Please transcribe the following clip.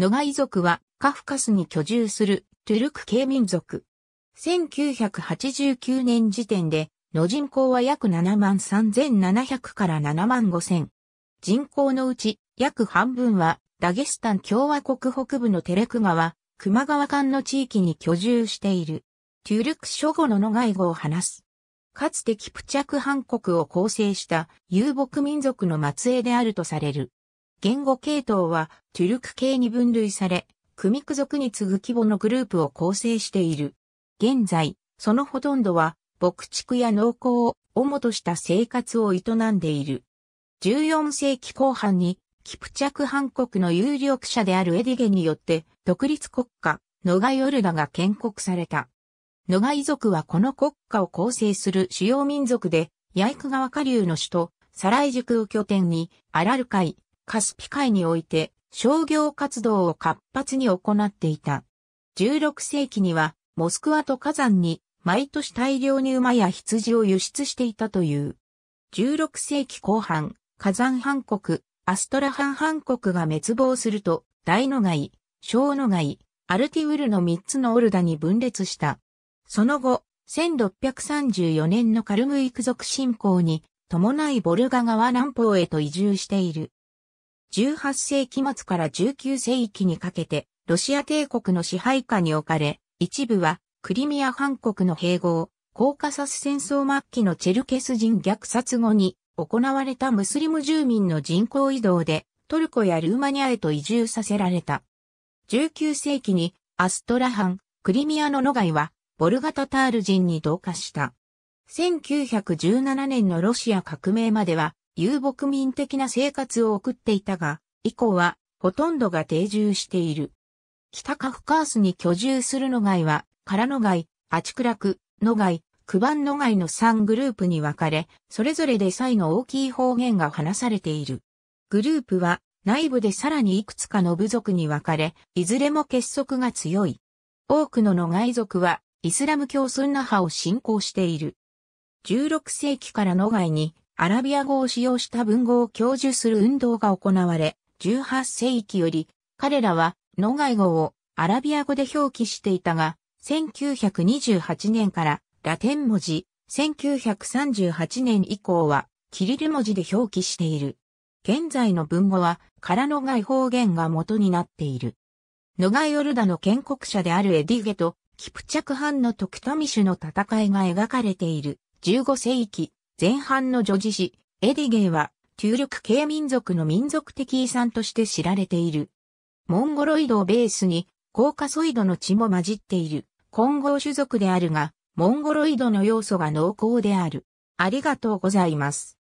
ノガイ族はカフカスに居住するトゥルク系民族。1989年時点で、の人口は約7万3700から7万5000。人口のうち約半分はダゲスタン共和国北部のテレク川、熊川間の地域に居住している。トゥルク諸語のノガイ語を話す。かつてキプチャクハン国を構成した遊牧民族の末裔であるとされる。言語系統はトゥルク系に分類され、クミク族に次ぐ規模のグループを構成している。現在、そのほとんどは牧畜や農耕を主とした生活を営んでいる。14世紀後半にキプチャクハン国の有力者であるエディゲによって独立国家、ノガイオルダが建国された。ノガイ族はこの国家を構成する主要民族で、ヤイク川下流の首都、サライ塾を拠点に、アラル海、カスピ海において商業活動を活発に行っていた。16世紀にはモスクワと火山に毎年大量に馬や羊を輸出していたという。16世紀後半、火山藩国、アストラハン藩国が滅亡すると、大野街、小野街、アルティウルの3つのオルダに分裂した。その後、1634年のカルムイク族侵攻に伴いボルガ川南方へと移住している。18世紀末から19世紀にかけて、ロシア帝国の支配下に置かれ、一部はクリミア半国の併合、コーカサス戦争末期のチェルケス人虐殺後に行われたムスリム住民の人口移動でトルコやルーマニアへと移住させられた。19世紀にアストラハン、クリミアの野外はボルガタタール人に同化した。1917年のロシア革命までは遊牧民的な生活を送っていたが、以降はほとんどが定住している。北カフカースに居住する野外は、カラノ外、アチクラク、野外、バンノ外の3グループに分かれ、それぞれで際の大きい方言が話されている。グループは内部でさらにいくつかの部族に分かれ、いずれも結束が強い。多くの野外族はイスラム教スンナ派を信仰している。16世紀から野外にアラビア語を使用した文語を教授する運動が行われ、18世紀より彼らはノガイ語をアラビア語で表記していたが、1928年からラテン文字、1938年以降はキリル文字で表記している。現在の文語はカラノガイ方言が元になっている。ノガイオルダの建国者であるエディゲとキプチャクハンのトクタミシュの戦いが描かれている15世紀前半の女子詩、エディゲーは、旧力系民族の民族的遺産として知られている。モンゴロイドをベースに、コーカソイドの血も混じっている、混合種族であるが、モンゴロイドの要素が濃厚である。ありがとうございます。